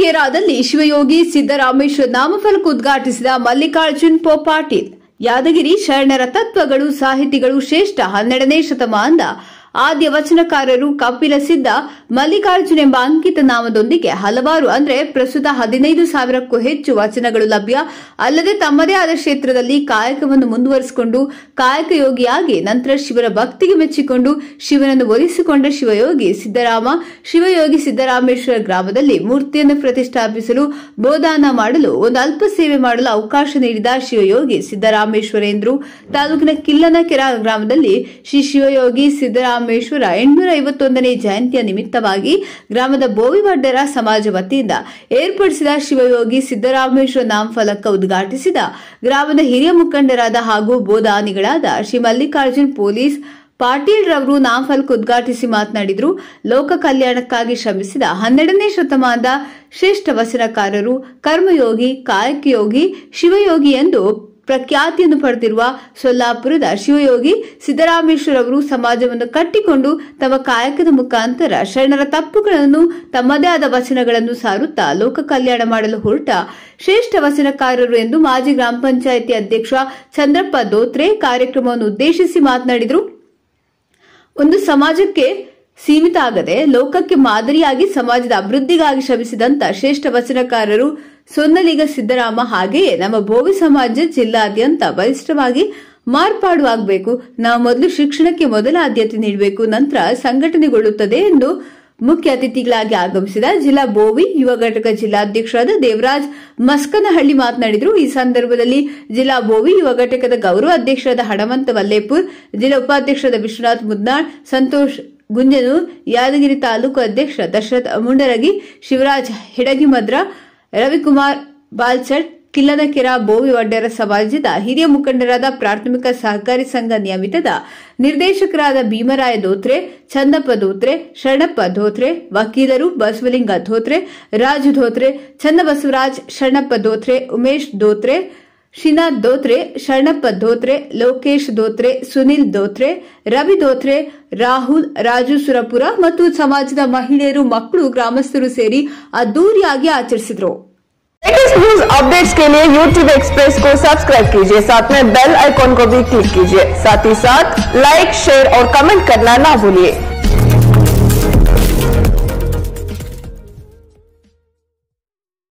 ಕೇರಾದಲ್ಲಿ ಶಿವಯೋಗಿ ಸಿದ್ದರಾಮೇಶ್ವರ ನಾಮಫಲಕ ಉದ್ಘಾಟಿಸಿದ ಮಲ್ಲಿಕಾರ್ಜುನ್ ಪೋಪಾಟೀಲ್ ಯಾದಗಿರಿ ಶರಣರ ತತ್ವಗಳು ಸಾಹಿತಿಗಳು ಶ್ರೇಷ್ಠ ಹನ್ನೆರಡನೇ ಶತಮಾನದ ಆದ್ಯ ವಚನಕಾರರು ಕಪಿಲ ಸಿದ್ಧ ಮಲ್ಲಿಕಾರ್ಜುನ್ ಎಂಬ ಅಂಕಿತ ನಾಮದೊಂದಿಗೆ ಹಲವಾರು ಅಂದರೆ ಪ್ರಸ್ತುತ ಹದಿನೈದು ಸಾವಿರಕ್ಕೂ ಹೆಚ್ಚು ವಚನಗಳು ಲಭ್ಯ ಅಲ್ಲದೆ ತಮ್ಮದೇ ಆದ ಕ್ಷೇತ್ರದಲ್ಲಿ ಕಾಯಕವನ್ನು ಮುಂದುವರಿಸಿಕೊಂಡು ಕಾಯಕ ಯೋಗಿಯಾಗಿ ನಂತರ ಶಿವರ ಭಕ್ತಿಗೆ ಮೆಚ್ಚಿಕೊಂಡು ಶಿವನನ್ನು ಒಲಿಸಿಕೊಂಡ ಶಿವಯೋಗಿ ಸಿದ್ದರಾಮ ಶಿವಯೋಗಿ ಸಿದ್ದರಾಮೇಶ್ವರ ಗ್ರಾಮದಲ್ಲಿ ಮೂರ್ತಿಯನ್ನು ಪ್ರತಿಷ್ಠಾಪಿಸಲು ಬೋಧಾನ ಮಾಡಲು ಒಂದು ಅಲ್ಪ ಸೇವೆ ಮಾಡಲು ಅವಕಾಶ ನೀಡಿದ ಶಿವಯೋಗಿ ಸಿದ್ದರಾಮೇಶ್ವರೇಂದ್ರು ತಾಲೂಕಿನ ಕಿಲ್ಲನಕೆರ ಗ್ರಾಮದಲ್ಲಿ ಶ್ರೀ ಶಿವಯೋಗಿ ಸಿದ್ದರಾಮ ರಾಮೇಶ್ವರ ಎಂಟುನೂರ ಐವತ್ತೊಂದನೇ ಜಯಂತಿಯ ನಿಮಿತ್ತವಾಗಿ ಗ್ರಾಮದ ಬೋವಿವಡ್ಡರ ಸಮಾಜ ವತಿಯಿಂದ ಏರ್ಪಡಿಸಿದ ಶಿವಯೋಗಿ ಸಿದ್ದರಾಮೇಶ್ವರ ನಾಮಫಲಕ ಉದ್ಘಾಟಿಸಿದ ಗ್ರಾಮದ ಹಿರಿಯ ಮುಖಂಡರಾದ ಹಾಗೂ ಬೋಧಾನಿಗಳಾದ ಶ್ರೀ ಮಲ್ಲಿಕಾರ್ಜುನ್ ಪೊಲೀಸ್ ಪಾಟೀಲ್ ರವರು ನಾಮಫಲಕ ಉದ್ಘಾಟಿಸಿ ಮಾತನಾಡಿದರು ಲೋಕ ಕಲ್ಯಾಣಕ್ಕಾಗಿ ಶ್ರಮಿಸಿದ ಹನ್ನೆರಡನೇ ಶತಮಾನದ ಶ್ರೇಷ್ಠ ವಸನಕಾರರು ಕರ್ಮಯೋಗಿ ಕಾಯಕಯೋಗಿ ಶಿವಯೋಗಿ ಎಂದು ಪ್ರಖ್ಯಾತಿಯನ್ನು ಪಡೆದಿರುವ ಸೊಲ್ಲಾಪುರದ ಶಿವಯೋಗಿ ಅವರು ಸಮಾಜವನ್ನು ಕಟ್ಟಿಕೊಂಡು ತಮ್ಮ ಕಾಯಕದ ಮುಖಾಂತರ ಶರಣರ ತಪ್ಪುಗಳನ್ನು ತಮ್ಮದೇ ಆದ ವಚನಗಳನ್ನು ಸಾರುತ್ತಾ ಲೋಕ ಕಲ್ಯಾಣ ಮಾಡಲು ಹೊರಟ ಶ್ರೇಷ್ಠ ವಚನಕಾರರು ಎಂದು ಮಾಜಿ ಗ್ರಾಮ ಪಂಚಾಯಿತಿ ಅಧ್ಯಕ್ಷ ಚಂದ್ರಪ್ಪ ದೋತ್ರೆ ಕಾರ್ಯಕ್ರಮವನ್ನು ಉದ್ದೇಶಿಸಿ ಮಾತನಾಡಿದರು ಒಂದು ಸಮಾಜಕ್ಕೆ ಸೀಮಿತ ಆಗದೆ ಲೋಕಕ್ಕೆ ಮಾದರಿಯಾಗಿ ಸಮಾಜದ ಅಭಿವೃದ್ಧಿಗಾಗಿ ಶ್ರಮಿಸಿದಂತ ಶ್ರೇಷ್ಠ ವಚನಕಾರರು ಸೊನ್ನಲಿಗ ಸಿದ್ದರಾಮ ಹಾಗೆಯೇ ನಮ್ಮ ಭೋವಿ ಸಮಾಜ ಜಿಲ್ಲಾದ್ಯಂತ ಬಲಿಷ್ಠವಾಗಿ ಮಾರ್ಪಾಡು ಆಗಬೇಕು ನಾವು ಮೊದಲು ಶಿಕ್ಷಣಕ್ಕೆ ಮೊದಲ ಆದ್ಯತೆ ನೀಡಬೇಕು ನಂತರ ಸಂಘಟನೆಗೊಳ್ಳುತ್ತದೆ ಎಂದು ಮುಖ್ಯ ಅತಿಥಿಗಳಾಗಿ ಆಗಮಿಸಿದ ಜಿಲ್ಲಾ ಬೋವಿ ಯುವ ಘಟಕ ಜಿಲ್ಲಾಧ್ಯಕ್ಷರಾದ ದೇವರಾಜ್ ಮಸ್ಕನಹಳ್ಳಿ ಮಾತನಾಡಿದರು ಈ ಸಂದರ್ಭದಲ್ಲಿ ಜಿಲ್ಲಾ ಬೋವಿ ಯುವ ಘಟಕದ ಗೌರವ ಅಧ್ಯಕ್ಷರಾದ ಹಣಮಂತ ವಲ್ಲೇಪುರ್ ಜಿಲ್ಲಾ ಉಪಾಧ್ಯಕ್ಷರಾದ ವಿಶ್ವನಾಥ್ ಮುದ್ನಾಳ್ ಸಂತೋಷ್ ಗುಂಜನು ಯಾದಗಿರಿ ತಾಲೂಕು ಅಧ್ಯಕ್ಷ ದಶರಥ ಮುಂಡರಗಿ ಶಿವರಾಜ್ ಹಿಡಗಿಮದ್ರ ರವಿಕುಮಾರ್ ಬಾಲ್ಚಟ್ ಕೆರ ಬೋವಿ ವಡ್ಡರ ಸಮಾಜದ ಹಿರಿಯ ಮುಖಂಡರಾದ ಪ್ರಾಥಮಿಕ ಸಹಕಾರಿ ಸಂಘ ನಿಯಮಿತದ ನಿರ್ದೇಶಕರಾದ ಭೀಮರಾಯ ಧೋತ್ರೆ ಚಂದಪ್ಪ ಧೋತ್ರೆ ಶರಣಪ್ಪ ಧೋತ್ರೆ ವಕೀಲರು ಬಸವಲಿಂಗ ಧೋತ್ರೆ ರಾಜು ಧೋತ್ರೆ ಚನ್ನಬಸವರಾಜ್ ಶರಣಪ್ಪ ಧೋತ್ರೆ ಉಮೇಶ್ ಧೋತ್ರೆ शीना धोत्रे शरणप धोत्रे लोकेश धोत्रे सुनील धोत्रे रवि धोत्रे राहुल राजू सुरपुर समाज महि मू ग्रामस्थर सीरी अद्दूर आचरद न्यूज अपडेट्स के लिए यूट्यूब एक्सप्रेस को सब्सक्राइब कीजिए साथ में बेल आइकॉन को भी क्लिक कीजिए साथ ही साथ लाइक शेयर और कमेंट करना ना भूलिए